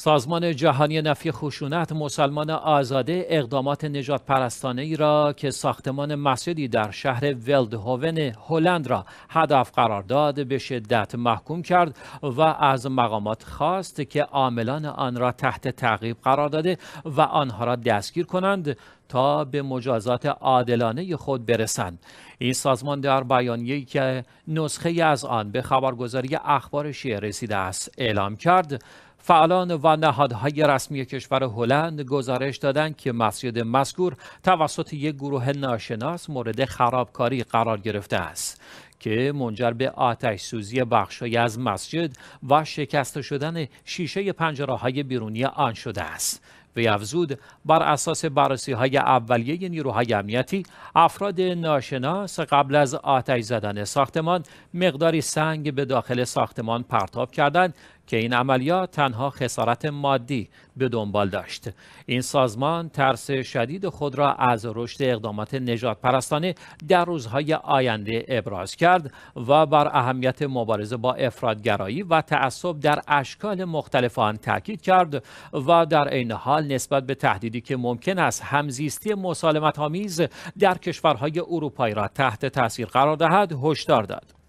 سازمان جهانی نفی خشونت مسلمان آزاده اقدامات نجات پرستانه ای را که ساختمان مسجدی در شهر ولدهوون هلند را هدف قرار داد به شدت محکوم کرد و از مقامات خواست که عاملان آن را تحت تعقیب قرار داده و آنها را دستگیر کنند تا به مجازات عادلانه خود برسند این سازمان در بیانیه‌ای که نسخه از آن به خبرگزاری اخبار شیعه رسیده است اعلام کرد فعالان و نهادهای رسمی کشور هلند گزارش دادند که مسجد مذکور توسط یک گروه ناشناس مورد خرابکاری قرار گرفته است که منجر به آتش سوزی بخشی از مسجد و شکست شدن شیشه پنجره بیرونی آن شده است. وی افزود بر اساس بررسی های اولیه نیروهای امنیتی افراد ناشناس قبل از آتش زدن ساختمان مقداری سنگ به داخل ساختمان پرتاب کردند که این عملیات تنها خسارت مادی به دنبال داشت این سازمان ترس شدید خود را از رشد اقدامات نجات پرستانه در روزهای آینده ابراز کرد و بر اهمیت مبارزه با افرادگرایی و تعصب در اشکال مختلف آن تاکید کرد و در عین حال نسبت به تهدیدی که ممکن است همزیستی مسالمت آمیز در کشورهای اروپایی را تحت تاثیر قرار دهد هشدار داد